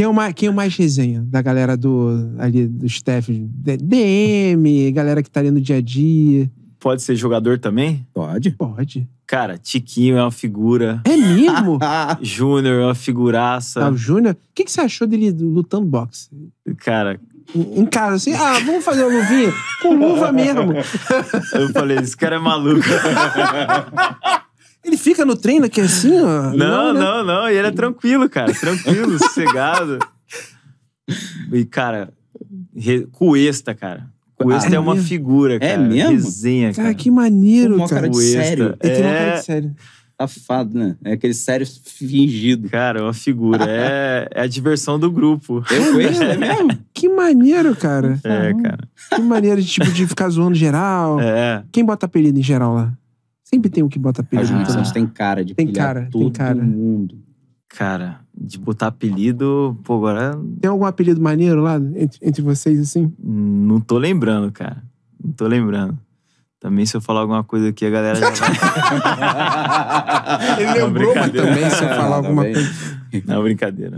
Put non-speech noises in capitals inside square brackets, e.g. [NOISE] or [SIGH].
Quem é, o mais, quem é o mais resenha da galera do ali do staff? DM, galera que tá ali no dia a dia. Pode ser jogador também? Pode. Pode. Cara, Tiquinho é uma figura. É mesmo? [LAUGHS] Júnior é uma figuraça. Ah, o Júnior? O que, que você achou dele lutando boxe? Cara, em casa, assim, ah, vamos fazer uma luvinha? Com luva mesmo. [LAUGHS] Eu falei, esse cara é maluco. [LAUGHS] Ele fica no treino aqui assim, ó. Não, não, né? não, não. E ele é tranquilo, cara. Tranquilo, [LAUGHS] sossegado. E, cara, re... Cuesta, cara. Cuesta ah, é, uma figura, é cara. É mesmo? Resenha, cara. cara que maneiro, cara. cara de sério. Ele tem é... uma cara de sério. Safado, né? É aquele sério fingido. Cara, É uma figura. é, [LAUGHS] é a diversão do grupo. Eu [LAUGHS] é mesmo? Que maneiro, cara. É, cara. Que maneiro de, tipo, de ficar zoando geral. É. Quem bota apelido em geral lá? Sempre tem um que bota apelido. Raul Santos né? tem cara de tem cara, todo tem cara. mundo. Cara, de botar apelido, pô, agora. Tem algum apelido maneiro lá entre, entre vocês, assim? Não tô lembrando, cara. Não tô lembrando. Também se eu falar alguma coisa aqui, a galera já vai. [LAUGHS] [LAUGHS] Ele lembrou, mas também se eu falar [LAUGHS] alguma coisa. Não, brincadeira.